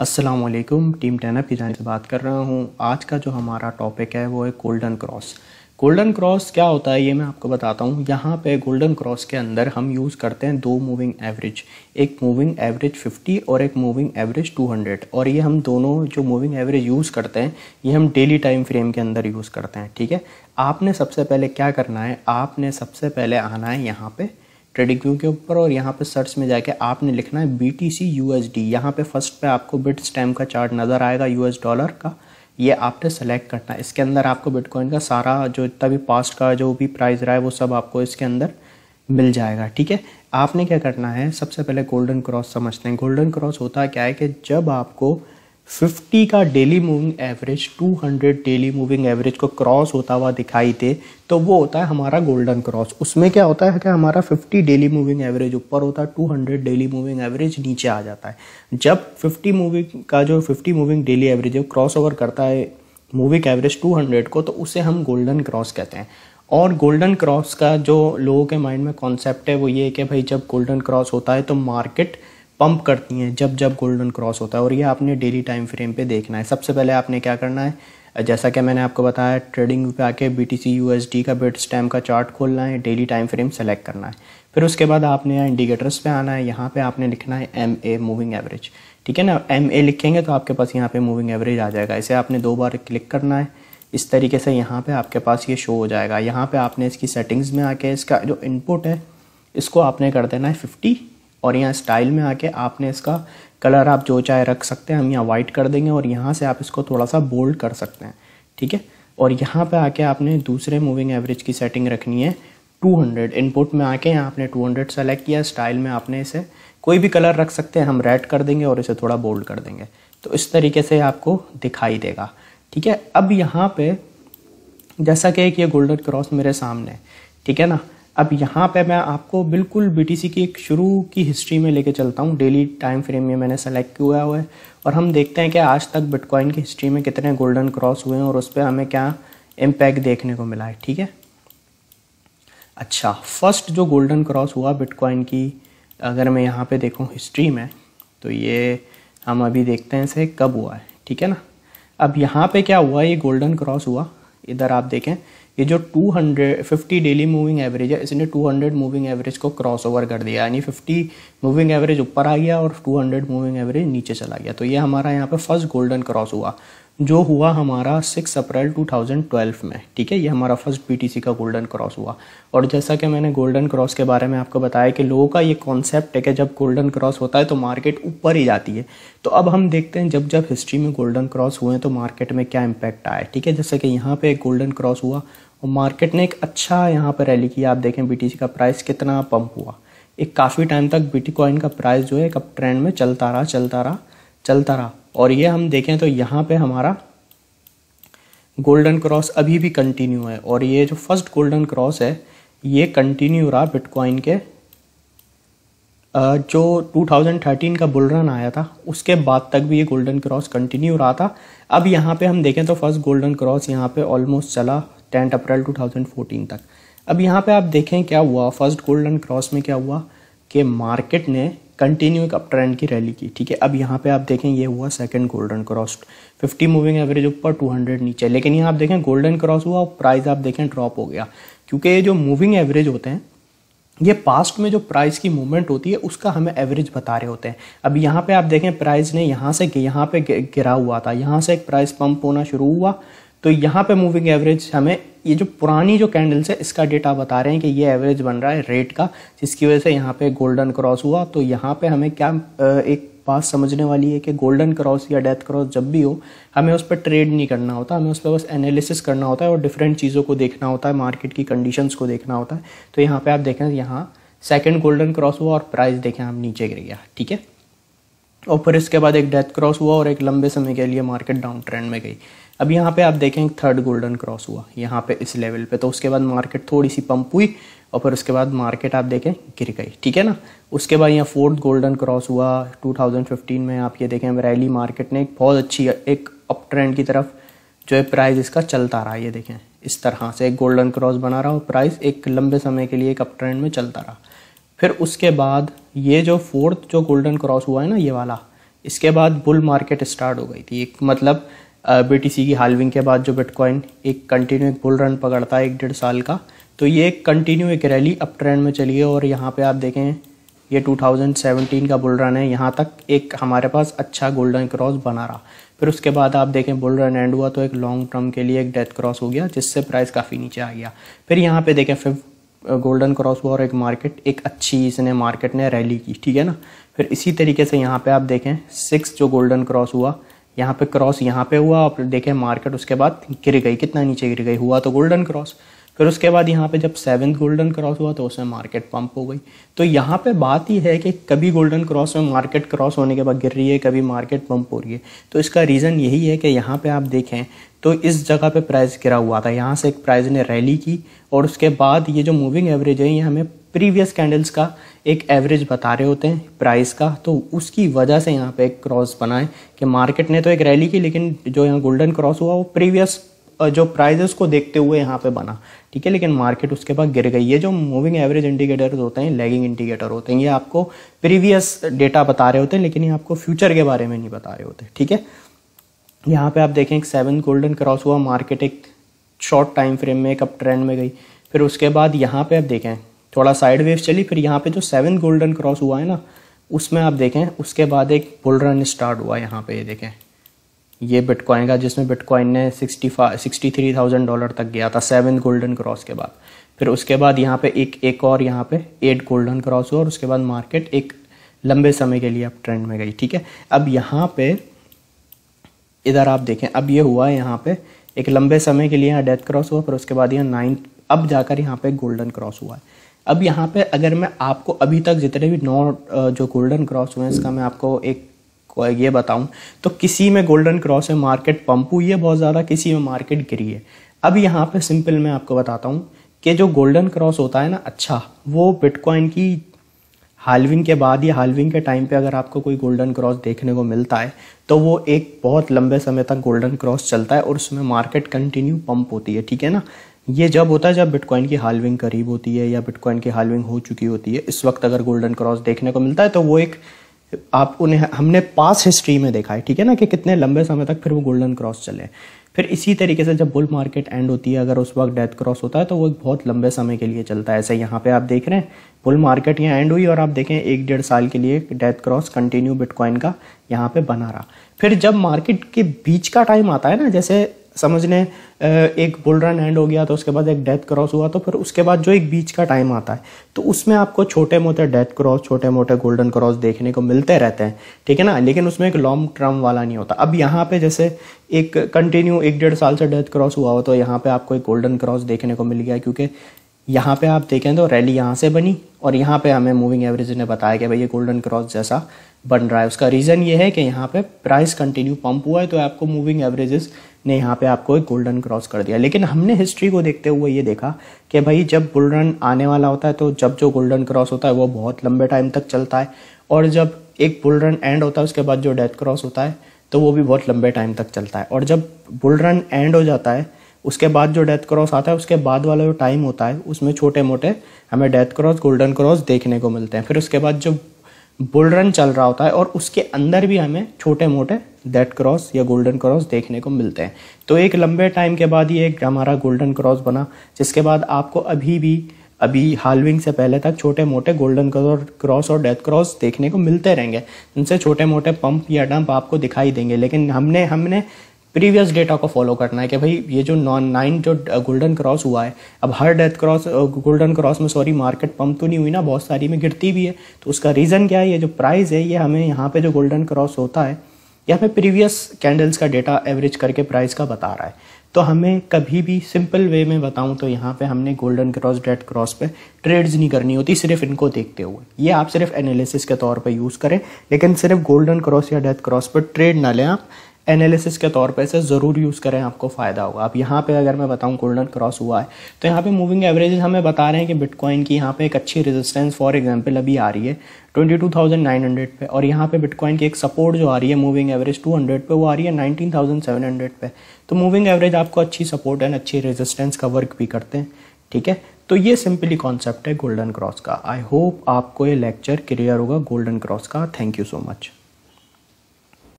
अस्सलाम वालेकुम टीम टैनअप की जानब से बात कर रहा हूँ आज का जो हमारा टॉपिक है वो है गोल्डन क्रॉस गोल्डन क्रॉस क्या होता है ये मैं आपको बताता हूँ यहाँ पे गोल्डन क्रॉस के अंदर हम यूज़ करते हैं दो मूविंग एवरेज एक मूविंग एवरेज 50 और एक मूविंग एवरेज 200 और ये हम दोनों जो मूविंग एवरेज यूज़ करते हैं ये हम डेली टाइम फ्रेम के अंदर यूज़ करते हैं ठीक है आपने सबसे पहले क्या करना है आपने सबसे पहले आना है यहाँ पर ट्रेडिंग व्यू के ऊपर और यहाँ पे सर्च में जाके आपने लिखना है B T C U S D यहाँ पर फर्स्ट पे आपको बिट स्टैम का चार्ट नज़र आएगा यू एस डॉलर का ये आपने सेलेक्ट करना है इसके अंदर आपको बिटकॉइन का सारा जो इतना भी पास्ट का जो भी प्राइस रहा है वो सब आपको इसके अंदर मिल जाएगा ठीक है आपने क्या करना है सबसे पहले गोल्डन क्रॉस समझते हैं गोल्डन क्रॉस होता क्या है कि जब आपको फिफ्टी का daily moving average two hundred daily moving average को क्रॉस होता हुआ दिखाई दे तो वो होता है हमारा गोल्डन क्रॉस उसमें क्या होता है कि हमारा फिफ्टी डेली मूविंग एवरेज ऊपर होता है two hundred daily moving average नीचे आ जाता है जब फिफ्टी मूविंग का जो फिफ्टी मूविंग डेली एवरेज है क्रॉस ओवर करता है मूविंग एवरेज टू हंड्रेड को तो उसे हम गोल्डन क्रॉस कहते हैं और गोल्डन क्रॉस का जो लोगों के माइंड में कॉन्सेप्ट है वो ये कि भाई जब गोल्डन क्रॉस होता है तो मार्केट पंप करती हैं जब जब गोल्डन क्रॉस होता है और ये आपने डेली टाइम फ्रेम पे देखना है सबसे पहले आपने क्या करना है जैसा कि मैंने आपको बताया ट्रेडिंग पे आके B T C U S D का बिट स्टैम का चार्ट खोलना है डेली टाइम फ्रेम सेलेक्ट करना है फिर उसके बाद आपने यहाँ इंडिकेटर्स पे आना है यहाँ पे आपने लिखना है एम ए मूविंग एवरेज ठीक है ना एम ए लिखेंगे तो आपके पास यहाँ पे मूविंग एवरेज आ जाएगा इसे आपने दो बार क्लिक करना है इस तरीके से यहाँ पे आपके पास ये शो हो जाएगा यहाँ पे आपने इसकी सेटिंग्स में आके इसका जो इनपुट है इसको आपने कर देना है फिफ्टी और यहाँ स्टाइल में आके आपने इसका कलर आप जो चाहे रख सकते हैं हम यहाँ वाइट कर देंगे और यहाँ से आप इसको थोड़ा सा बोल्ड कर सकते हैं ठीक है और यहाँ पे आके आपने दूसरे मूविंग एवरेज की सेटिंग रखनी है 200 इनपुट में आके यहाँ आपने 200 सेलेक्ट किया स्टाइल में आपने इसे कोई भी कलर रख सकते हैं हम रेड कर देंगे और इसे थोड़ा बोल्ड कर देंगे तो इस तरीके से आपको दिखाई देगा ठीक है अब यहाँ पे जैसा कि एक ये गोल्डन क्रॉस मेरे सामने ठीक है ना अब यहाँ पे मैं आपको बिल्कुल बी की एक शुरू की हिस्ट्री में लेके चलता हूँ डेली टाइम फ्रेम में मैंने सेलेक्ट किया हुआ है और हम देखते हैं कि आज तक बिटकॉइन की हिस्ट्री में कितने गोल्डन क्रॉस हुए हैं और उस पर हमें क्या इम्पैक्ट देखने को मिला है ठीक है अच्छा फर्स्ट जो गोल्डन क्रॉस हुआ बिटकॉइन की अगर मैं यहाँ पे देखूँ हिस्ट्री में तो ये हम अभी देखते हैं इसे कब हुआ है ठीक है ना अब यहाँ पे क्या हुआ ये गोल्डन क्रॉस हुआ इधर आप देखें ये जो 250 डेली मूविंग एवरेज है इसने 200 मूविंग एवरेज को क्रॉस ओवर कर दिया यानी 50 मूविंग एवरेज ऊपर आ गया और 200 मूविंग एवरेज नीचे चला गया तो ये हमारा यहाँ पे फर्स्ट गोल्डन क्रॉस हुआ जो हुआ हमारा सिक्स अप्रैल 2012 में ठीक है ये हमारा फर्स्ट पीटीसी का गोल्डन क्रॉस हुआ और जैसा कि मैंने गोल्डन क्रॉस के बारे में आपको बताया कि लोगों का ये कॉन्सेप्ट है कि जब गोल्डन क्रॉस होता है तो मार्केट ऊपर ही जाती है तो अब हम देखते हैं जब जब हिस्ट्री में गोल्डन क्रॉस हुए तो मार्केट में क्या इम्पैक्ट आया ठीक है जैसे कि यहाँ पर गोल्डन क्रॉस हुआ और मार्केट ने एक अच्छा यहाँ पर रैली किया आप देखें बी का प्राइस कितना पम्प हुआ एक काफ़ी टाइम तक बिटकॉइन का प्राइस जो है एक ट्रेंड में चलता रहा चलता रहा चलता रहा और ये हम देखें तो यहाँ पे हमारा गोल्डन क्रॉस अभी भी कंटिन्यू है और ये जो फर्स्ट गोल्डन क्रॉस है ये कंटिन्यू रहा बिटकॉइन के जो 2013 का बुलरन आया था उसके बाद तक भी ये गोल्डन क्रॉस कंटिन्यू रहा था अब यहाँ पे हम देखें तो फर्स्ट गोल्डन क्रॉस यहाँ पे ऑलमोस्ट चला टेंथ अप्रैल 2014 तक अब यहाँ पे आप देखें क्या हुआ फर्स्ट गोल्डन क्रॉस में क्या हुआ कि मार्केट ने कंटिन्यू एक अप ट्रेंड की रैली की ठीक है अब यहाँ पे आप देखें ये हुआ second golden cross 50 moving average ऊपर 200 नीचे लेकिन यहाँ आप देखें गोल्डन क्रॉस हुआ और प्राइस आप देखें ड्रॉप हो गया क्योंकि ये जो मूविंग एवरेज होते हैं ये पास्ट में जो प्राइस की मूवमेंट होती है उसका हमें एवरेज बता रहे होते हैं अब यहाँ पे आप देखें प्राइस ने यहाँ से यहाँ पे गिरा हुआ था यहाँ से एक प्राइस पंप होना शुरू हुआ तो यहाँ पे मूविंग एवरेज हमें ये जो पुरानी जो कैंडल्स है इसका डेटा बता रहे हैं कि ये एवरेज बन रहा है रेट का जिसकी वजह से यहाँ पे गोल्डन क्रॉस हुआ तो यहाँ पे हमें क्या एक बात समझने वाली है कि गोल्डन क्रॉस या डेथ क्रॉस जब भी हो हमें उस पर ट्रेड नहीं करना होता हमें उस पर बस एनालिसिस करना होता है और डिफरेंट चीज़ों को देखना होता है मार्केट की कंडीशन को देखना होता है तो यहाँ पे आप देखें यहाँ सेकेंड गोल्डन क्रॉस हुआ और प्राइस देखें हम नीचे गिर गया ठीक है और फिर इसके बाद एक डेथ क्रॉस हुआ और एक लंबे समय के लिए मार्केट डाउन ट्रेंड में गई अब यहाँ पे आप देखें थर्ड गोल्डन क्रॉस हुआ यहाँ पे इस लेवल पे तो उसके बाद मार्केट थोड़ी सी पंप हुई और फिर उसके बाद मार्केट आप देखें गिर गई ठीक है ना उसके बाद यहाँ फोर्थ गोल्डन क्रॉस हुआ 2015 में आप ये देखें रैली मार्केट ने एक बहुत अच्छी एक अप ट्रेंड की तरफ जो है प्राइस इसका चलता रहा ये देखें इस तरह से एक गोल्डन क्रॉस बना रहा और प्राइस एक लंबे समय के लिए एक अप ट्रेंड में चलता रहा फिर उसके बाद ये जो फोर्थ जो गोल्डन क्रॉस हुआ है ना ये वाला इसके बाद बुल मार्केट स्टार्ट हो गई थी एक मतलब बी की हालविंग के बाद जो बिटकॉइन एक कंटिन्यू एक बुल रन पकड़ता है एक डेढ़ साल का तो ये एक कंटिन्यू एक रैली अप ट्रेंड में चली है और यहाँ पे आप देखें ये 2017 का बुल रन है यहाँ तक एक हमारे पास अच्छा गोल्डन क्रॉस बना रहा फिर उसके बाद आप देखें बुल रन एंड हुआ तो एक लॉन्ग टर्म के लिए एक डेथ क्रॉस हो गया जिससे प्राइस काफ़ी नीचे आ गया फिर यहाँ पे देखें फिर गोल्डन क्रॉस हुआ और एक मार्केट एक अच्छी इसने मार्केट ने रैली की ठीक है ना फिर इसी तरीके से यहाँ पे आप देखें सिक्स जो गोल्डन क्रॉस हुआ यहाँ पे क्रॉस यहाँ पे हुआ और देखें मार्केट उसके बाद गिर गई कितना नीचे गिर गई हुआ तो गोल्डन क्रॉस फिर उसके बाद यहाँ पे जब सेवन्थ गोल्डन क्रॉस हुआ तो उसमें मार्केट पंप हो गई तो यहाँ पे बात ही है कि कभी गोल्डन क्रॉस में मार्केट क्रॉस होने के बाद गिर रही है कभी मार्केट पंप हो रही है तो इसका रीज़न यही है कि यहाँ पे आप देखें तो इस जगह पे प्राइस गिरा हुआ था यहाँ से एक प्राइस ने रैली की और उसके बाद ये जो मूविंग एवरेज है ये हमें प्रीवियस कैंडल्स का एक एवरेज बता रहे होते हैं प्राइस का तो उसकी वजह से यहाँ पे एक क्रॉस बनाए कि मार्केट ने तो एक रैली की लेकिन जो यहाँ गोल्डन क्रॉस हुआ वो प्रीवियस जो प्राइजेस को देखते हुए यहाँ पे बना ठीक है लेकिन मार्केट उसके बाद गिर गई है जो मूविंग एवरेज इंडिकेटर होते हैं लैगिंग इंडिकेटर होते हैं ये आपको प्रीवियस डेटा बता रहे होते हैं लेकिन ये आपको फ्यूचर के बारे में नहीं बता रहे होते ठीक है यहाँ पे आप देखें एक सेवन गोल्डन क्रॉस हुआ मार्केट एक शॉर्ट टाइम फ्रेम में एक अप ट्रेंड में गई फिर उसके बाद यहाँ पे आप देखें थोड़ा साइड वेव चली फिर यहाँ पे जो सेवन गोल्डन क्रॉस हुआ है ना उसमें आप देखें उसके बाद एक बुल रन स्टार्ट हुआ यहाँ पे ये देखें ये बिटकॉइन का जिसमें बिटकॉइन ने sixty five sixty three thousand dollar तक गया था सेवन गोल्डन क्रॉस के बाद फिर उसके बाद यहाँ पे एक एक और यहाँ पे एट गोल्डन क्रॉस हुआ और उसके बाद मार्केट एक लंबे समय के लिए अब ट्रेंड में गई ठीक है अब यहाँ पे इधर आप देखें अब ये हुआ है यहाँ पे एक लंबे समय के लिए यहाँ डेथ क्रॉस हुआ फिर उसके बाद यहाँ नाइन्थ अब जाकर यहाँ पे गोल्डन क्रॉस हुआ है अब यहाँ पे अगर मैं आपको अभी तक जितने भी नौ जो गोल्डन क्रॉस हुए हैं इसका मैं आपको एक ये बताऊं तो किसी में गोल्डन क्रॉस है मार्केट पंप हुई है बहुत ज़्यादा किसी में मार्केट गिरी है अब यहाँ पे सिंपल मैं आपको बताता हूँ कि जो गोल्डन क्रॉस होता है ना अच्छा वो बिटकॉइन की हालविंग के बाद या हालविंग के टाइम पे अगर आपको कोई गोल्डन क्रॉस देखने को मिलता है तो वो एक बहुत लंबे समय तक गोल्डन क्रॉस चलता है और उसमें मार्केट कंटिन्यू पंप होती है ठीक है ना ये जब होता है जब बिटकॉइन की हालविंग करीब होती है या बिटकॉइन की हालविंग हो चुकी होती है इस वक्त अगर गोल्डन क्रॉस देखने को मिलता है तो वो एक आप उन्हें हमने पास हिस्ट्री में देखा है ठीक है ना कि कितने लंबे समय तक फिर वो गोल्डन क्रॉस चले फिर इसी तरीके से जब बुल मार्केट एंड होती है अगर उस वक्त डेथ क्रॉस होता है तो वो एक बहुत लंबे समय के लिए चलता है ऐसे यहाँ पे आप देख रहे हैं बुल मार्केट यहाँ एंड हुई और आप देखें एक डेढ़ साल के लिए डेथ क्रॉस कंटिन्यू बिटकॉइन का यहाँ पे बना रहा फिर जब मार्केट के बीच का टाइम आता है ना जैसे समझने एक बुल रन एंड हो गया तो उसके बाद एक डेथ क्रॉस हुआ तो फिर उसके बाद जो एक बीच का टाइम आता है तो उसमें आपको छोटे मोटे डेथ क्रॉस छोटे मोटे गोल्डन क्रॉस देखने को मिलते रहते हैं ठीक है ना लेकिन उसमें एक लॉन्ग टर्म वाला नहीं होता अब यहाँ पे जैसे एक कंटिन्यू एक डेढ़ साल से डेथ क्रॉस हुआ हो तो यहाँ पे आपको एक गोल्डन क्रॉस देखने को मिल गया क्योंकि यहाँ पे आप देखें तो रैली यहाँ से बनी और यहाँ पे हमें मूविंग एवरेज ने बताया कि भाई ये गोल्डन क्रॉस जैसा बन रहा है उसका रीज़न ये है कि यहाँ पे प्राइस कंटिन्यू पंप हुआ है तो आपको मूविंग एवरेजेस ने यहाँ पे आपको एक गोल्डन क्रॉस कर दिया लेकिन हमने हिस्ट्री को देखते हुए ये देखा कि भाई जब बुल रन आने वाला होता है तो जब जो गोल्डन क्रॉस होता है वो बहुत लंबे टाइम तक चलता है और जब एक बुल रन एंड होता है उसके बाद जो डेथ क्रॉस होता है तो वो भी बहुत लंबे टाइम तक चलता है और जब बुल रन एंड हो जाता है उसके बाद जो डेथ क्रॉस आता है उसके बाद वाला जो टाइम होता है उसमें छोटे मोटे हमें डेथ क्रॉस गोल्डन क्रॉस देखने को मिलते हैं फिर उसके बाद जो बुल रन चल रहा होता है और उसके अंदर भी हमें छोटे मोटे डेड क्रॉस या गोल्डन क्रॉस देखने को मिलते हैं तो एक लंबे टाइम के बाद ये एक हमारा गोल्डन क्रॉस बना जिसके बाद आपको अभी भी अभी हालविंग से पहले तक छोटे मोटे गोल्डन क्रॉस और डेथ क्रॉस देखने को मिलते रहेंगे उनसे छोटे मोटे पंप या डंप आपको दिखाई देंगे लेकिन हमने हमने प्रीवियस डेटा को फॉलो करना है कि भाई ये जो नॉन नाइन जो गोल्डन क्रॉस हुआ है अब हर डेथ क्रॉस गोल्डन क्रॉस में सॉरी मार्केट पंप तो नहीं हुई ना बहुत सारी में गिरती भी है तो उसका रीज़न क्या है ये जो प्राइस है ये हमें यहाँ पे जो गोल्डन क्रॉस होता है ये हमें प्रीवियस कैंडल्स का डेटा एवरेज करके प्राइस का बता रहा है तो हमें कभी भी सिंपल वे में बताऊं तो यहाँ पे हमने गोल्डन क्रॉस डेड क्रॉस पे ट्रेड्स नहीं करनी होती सिर्फ इनको देखते हुए ये आप सिर्फ एनालिसिस के तौर पे यूज़ करें लेकिन सिर्फ गोल्डन क्रॉस या डेथ क्रॉस पर ट्रेड ना लें आप एनालिसिस के तौर पर इसे ज़रूर यूज़ करें आपको फ़ायदा होगा आप यहाँ पे अगर मैं बताऊँ गोल्डन क्रॉस हुआ है तो यहाँ पे मूविंग एवरेजेस हमें बता रहे हैं कि बिटकॉइन की यहाँ पे एक अच्छी रेजिस्टेंस फॉर एग्जांपल अभी आ रही है 22,900 पे और यहाँ पे बिटकॉइन की एक सपोर्ट जो आ रही है मूविंग एवरेज 200 पे वो आ रही है 19,700 पे तो मूविंग एवरेज आपको अच्छी सपोर्ट एंड अच्छी रेजिस्टेंस का वर्क भी करते हैं ठीक है तो ये सिंपली कॉन्सेप्ट है गोल्डन क्रॉस का आई होप आपको ये लेक्चर क्लियर होगा गोल्डन क्रॉस का थैंक यू सो मच